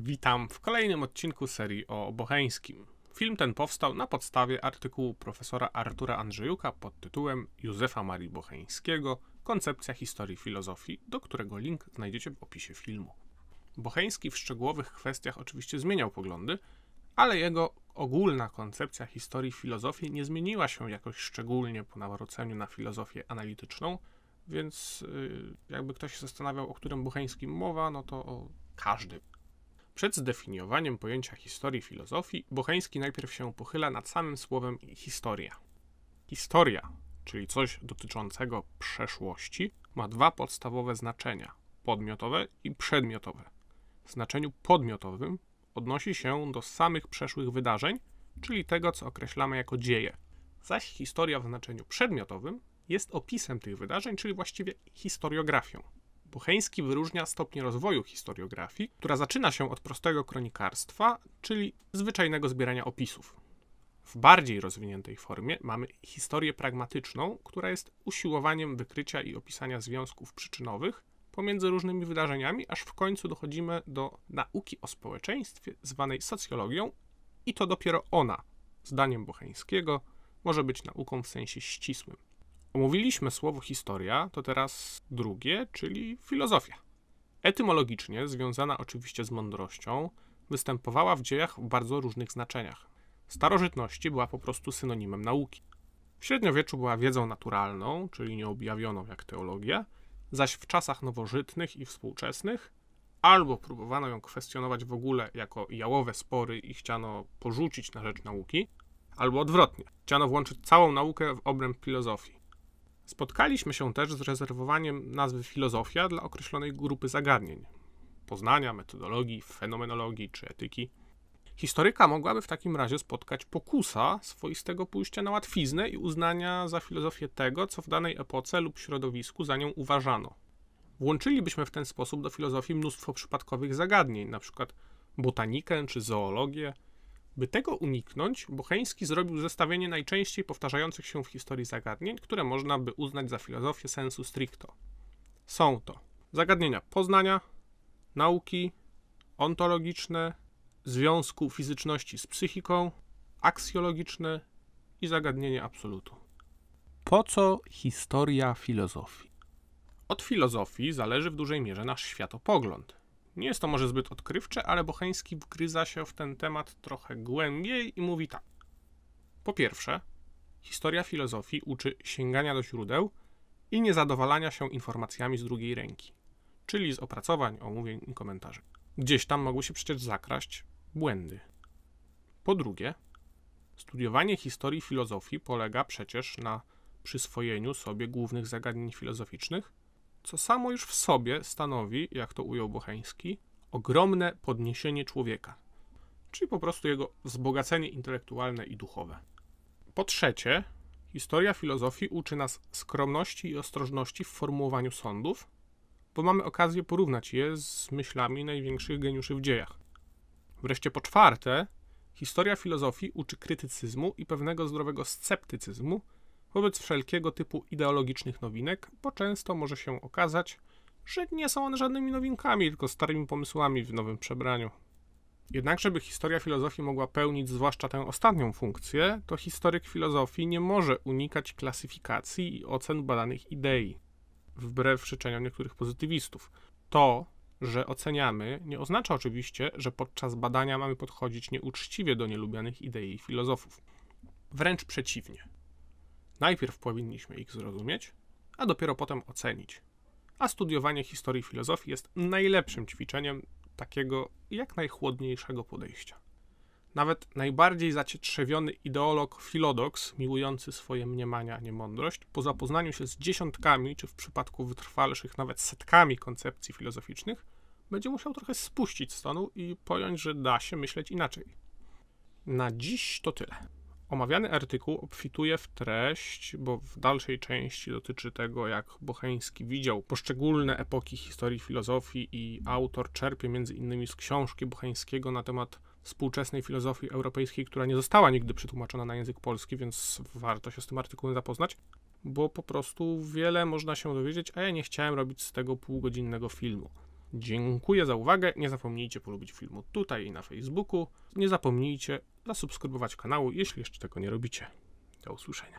Witam w kolejnym odcinku serii o Bocheńskim. Film ten powstał na podstawie artykułu profesora Artura Andrzejuka pod tytułem Józefa Marii Bocheńskiego Koncepcja historii filozofii, do którego link znajdziecie w opisie filmu. Bocheński w szczegółowych kwestiach oczywiście zmieniał poglądy, ale jego ogólna koncepcja historii filozofii nie zmieniła się jakoś szczególnie po nawróceniu na filozofię analityczną, więc y, jakby ktoś się zastanawiał, o którym Boheńskim mowa, no to każdy przed zdefiniowaniem pojęcia historii filozofii, Bocheński najpierw się pochyla nad samym słowem historia. Historia, czyli coś dotyczącego przeszłości, ma dwa podstawowe znaczenia: podmiotowe i przedmiotowe. W znaczeniu podmiotowym odnosi się do samych przeszłych wydarzeń, czyli tego, co określamy jako dzieje. Zaś historia w znaczeniu przedmiotowym jest opisem tych wydarzeń, czyli właściwie historiografią. Bucheński wyróżnia stopnie rozwoju historiografii, która zaczyna się od prostego kronikarstwa, czyli zwyczajnego zbierania opisów. W bardziej rozwiniętej formie mamy historię pragmatyczną, która jest usiłowaniem wykrycia i opisania związków przyczynowych pomiędzy różnymi wydarzeniami, aż w końcu dochodzimy do nauki o społeczeństwie zwanej socjologią, i to dopiero ona, zdaniem Bucheńskiego, może być nauką w sensie ścisłym. Omówiliśmy słowo historia, to teraz drugie, czyli filozofia. Etymologicznie, związana oczywiście z mądrością, występowała w dziejach w bardzo różnych znaczeniach. W starożytności była po prostu synonimem nauki. W średniowieczu była wiedzą naturalną, czyli nieobjawioną jak teologia, zaś w czasach nowożytnych i współczesnych albo próbowano ją kwestionować w ogóle jako jałowe spory i chciano porzucić na rzecz nauki, albo odwrotnie, chciano włączyć całą naukę w obręb filozofii. Spotkaliśmy się też z rezerwowaniem nazwy filozofia dla określonej grupy zagadnień poznania, metodologii, fenomenologii czy etyki. Historyka mogłaby w takim razie spotkać pokusa swoistego pójścia na łatwiznę i uznania za filozofię tego, co w danej epoce lub środowisku za nią uważano. Włączylibyśmy w ten sposób do filozofii mnóstwo przypadkowych zagadnień, np. botanikę czy zoologię, by tego uniknąć, Bocheński zrobił zestawienie najczęściej powtarzających się w historii zagadnień, które można by uznać za filozofię sensu stricto. Są to zagadnienia poznania, nauki, ontologiczne, związku fizyczności z psychiką, aksjologiczne i zagadnienie absolutu. Po co historia filozofii? Od filozofii zależy w dużej mierze nasz światopogląd. Nie jest to może zbyt odkrywcze, ale Bocheński wgryza się w ten temat trochę głębiej i mówi tak. Po pierwsze, historia filozofii uczy sięgania do źródeł i niezadowalania się informacjami z drugiej ręki, czyli z opracowań, omówień i komentarzy. Gdzieś tam mogły się przecież zakraść błędy. Po drugie, studiowanie historii filozofii polega przecież na przyswojeniu sobie głównych zagadnień filozoficznych co samo już w sobie stanowi, jak to ujął Bocheński, ogromne podniesienie człowieka, czyli po prostu jego wzbogacenie intelektualne i duchowe. Po trzecie, historia filozofii uczy nas skromności i ostrożności w formułowaniu sądów, bo mamy okazję porównać je z myślami największych geniuszy w dziejach. Wreszcie po czwarte, historia filozofii uczy krytycyzmu i pewnego zdrowego sceptycyzmu, wobec wszelkiego typu ideologicznych nowinek, bo często może się okazać, że nie są one żadnymi nowinkami, tylko starymi pomysłami w nowym przebraniu. Jednak, żeby historia filozofii mogła pełnić zwłaszcza tę ostatnią funkcję, to historyk filozofii nie może unikać klasyfikacji i ocen badanych idei, wbrew życzeniom niektórych pozytywistów. To, że oceniamy, nie oznacza oczywiście, że podczas badania mamy podchodzić nieuczciwie do nielubianych idei filozofów. Wręcz przeciwnie. Najpierw powinniśmy ich zrozumieć, a dopiero potem ocenić. A studiowanie historii filozofii jest najlepszym ćwiczeniem takiego jak najchłodniejszego podejścia. Nawet najbardziej zacietrzewiony ideolog filodoks, miłujący swoje mniemania, a nie mądrość, po zapoznaniu się z dziesiątkami, czy w przypadku wytrwalszych nawet setkami koncepcji filozoficznych, będzie musiał trochę spuścić stonu i pojąć, że da się myśleć inaczej. Na dziś to tyle. Omawiany artykuł obfituje w treść, bo w dalszej części dotyczy tego, jak Bocheński widział poszczególne epoki historii filozofii i autor czerpie między innymi z książki Bocheńskiego na temat współczesnej filozofii europejskiej, która nie została nigdy przetłumaczona na język polski, więc warto się z tym artykułem zapoznać, bo po prostu wiele można się dowiedzieć, a ja nie chciałem robić z tego półgodzinnego filmu. Dziękuję za uwagę. Nie zapomnijcie polubić filmu tutaj i na Facebooku. Nie zapomnijcie zasubskrybować kanału, jeśli jeszcze tego nie robicie. Do usłyszenia.